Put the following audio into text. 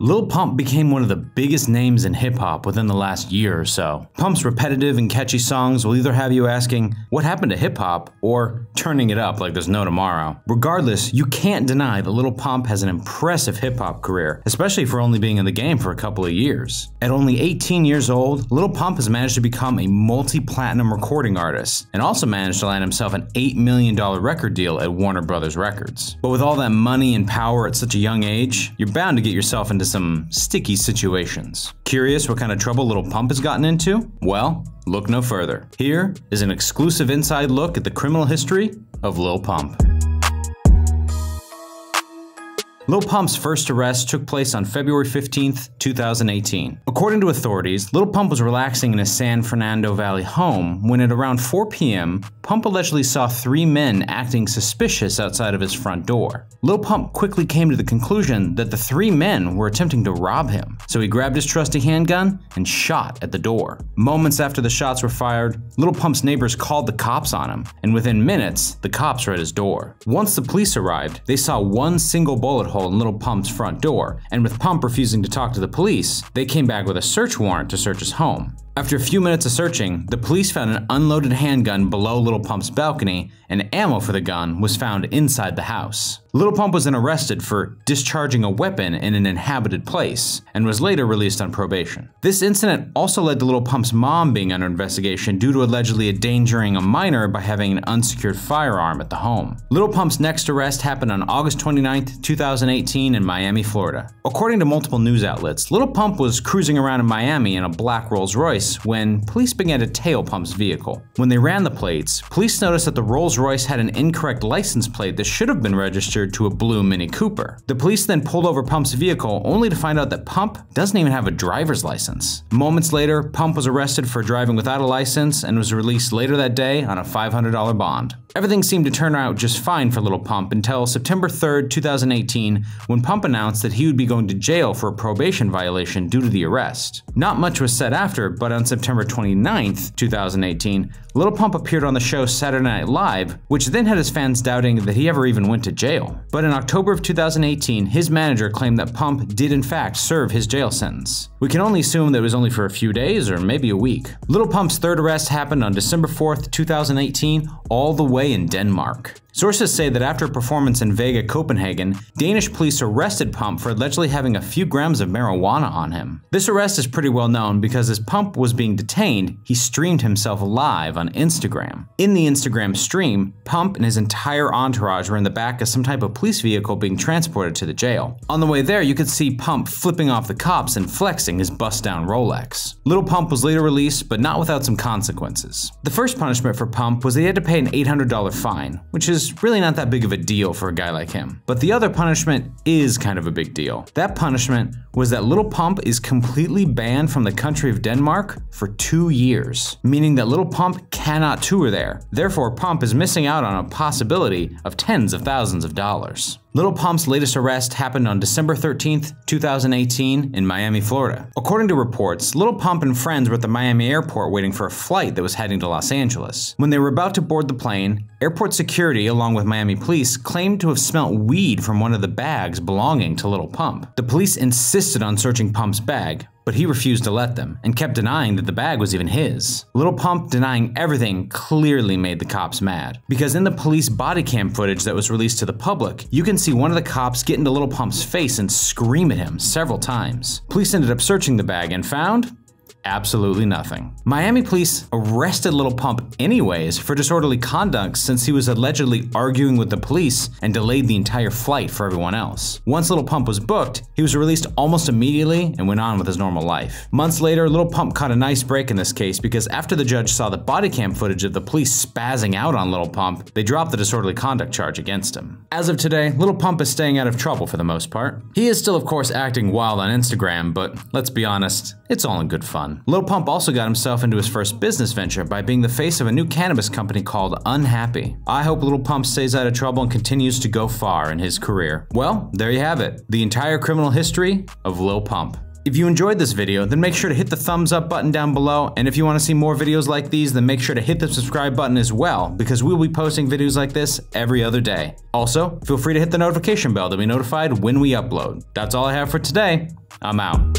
Lil Pump became one of the biggest names in hip hop within the last year or so. Pump's repetitive and catchy songs will either have you asking, What happened to hip hop? or turning it up like there's no tomorrow. Regardless, you can't deny that Lil Pump has an impressive hip hop career, especially for only being in the game for a couple of years. At only 18 years old, Lil Pump has managed to become a multi platinum recording artist, and also managed to land himself an $8 million record deal at Warner Brothers Records. But with all that money and power at such a young age, you're bound to get yourself into some sticky situations. Curious what kind of trouble Little Pump has gotten into? Well, look no further. Here is an exclusive inside look at the criminal history of Lil Pump. Lil Pump's first arrest took place on February 15, 2018. According to authorities, Lil Pump was relaxing in his San Fernando Valley home when at around 4 p.m., Pump allegedly saw three men acting suspicious outside of his front door. Lil Pump quickly came to the conclusion that the three men were attempting to rob him, so he grabbed his trusty handgun and shot at the door. Moments after the shots were fired, Lil Pump's neighbors called the cops on him, and within minutes, the cops were at his door. Once the police arrived, they saw one single bullet hole hole in Little Pump's front door, and with Pump refusing to talk to the police, they came back with a search warrant to search his home. After a few minutes of searching, the police found an unloaded handgun below Little Pump's balcony, and ammo for the gun was found inside the house. Little Pump was then arrested for discharging a weapon in an inhabited place, and was later released on probation. This incident also led to Little Pump's mom being under investigation due to allegedly endangering a minor by having an unsecured firearm at the home. Little Pump's next arrest happened on August 29, 2018 in Miami, Florida. According to multiple news outlets, Little Pump was cruising around in Miami in a black Rolls Royce when police began to tail Pump's vehicle. When they ran the plates, police noticed that the Rolls Royce had an incorrect license plate that should have been registered to a blue Mini Cooper. The police then pulled over Pump's vehicle only to find out that Pump doesn't even have a driver's license. Moments later, Pump was arrested for driving without a license and was released later that day on a $500 bond. Everything seemed to turn out just fine for Little Pump until September 3, 2018, when Pump announced that he would be going to jail for a probation violation due to the arrest. Not much was said after, but on September 29, 2018, Little Pump appeared on the show Saturday Night Live, which then had his fans doubting that he ever even went to jail. But in October of 2018, his manager claimed that Pump did in fact serve his jail sentence. We can only assume that it was only for a few days or maybe a week. Little Pump's third arrest happened on December 4, 2018, all the way in Denmark. Sources say that after a performance in Vega, Copenhagen, Danish police arrested Pump for allegedly having a few grams of marijuana on him. This arrest is pretty well known because as Pump was being detained, he streamed himself live on Instagram. In the Instagram stream, Pump and his entire entourage were in the back of some type of police vehicle being transported to the jail. On the way there, you could see Pump flipping off the cops and flexing his bust down Rolex. Little Pump was later released, but not without some consequences. The first punishment for Pump was that he had to pay an $800 fine, which is really not that big of a deal for a guy like him. But the other punishment is kind of a big deal. That punishment was that Little Pump is completely banned from the country of Denmark for two years, meaning that Little Pump cannot tour there. Therefore, Pump is missing out on a possibility of tens of thousands of dollars. Little Pump's latest arrest happened on December 13, 2018 in Miami, Florida. According to reports, Little Pump and friends were at the Miami airport waiting for a flight that was heading to Los Angeles. When they were about to board the plane, airport security along with Miami police claimed to have smelt weed from one of the bags belonging to Little Pump. The police insisted on searching Pump's bag, but he refused to let them and kept denying that the bag was even his. Little Pump denying everything clearly made the cops mad, because in the police body cam footage that was released to the public, you can see one of the cops get into Little Pump's face and scream at him several times. Police ended up searching the bag and found absolutely nothing. Miami police arrested Little Pump anyways for disorderly conduct since he was allegedly arguing with the police and delayed the entire flight for everyone else. Once Little Pump was booked, he was released almost immediately and went on with his normal life. Months later, Little Pump caught a nice break in this case because after the judge saw the body cam footage of the police spazzing out on Little Pump, they dropped the disorderly conduct charge against him. As of today, Little Pump is staying out of trouble for the most part. He is still of course acting wild on Instagram, but let's be honest, it's all in good fun on. Lil Pump also got himself into his first business venture by being the face of a new cannabis company called Unhappy. I hope Lil Pump stays out of trouble and continues to go far in his career. Well, there you have it, the entire criminal history of Lil Pump. If you enjoyed this video, then make sure to hit the thumbs up button down below, and if you want to see more videos like these, then make sure to hit the subscribe button as well, because we'll be posting videos like this every other day. Also, feel free to hit the notification bell to be notified when we upload. That's all I have for today. I'm out.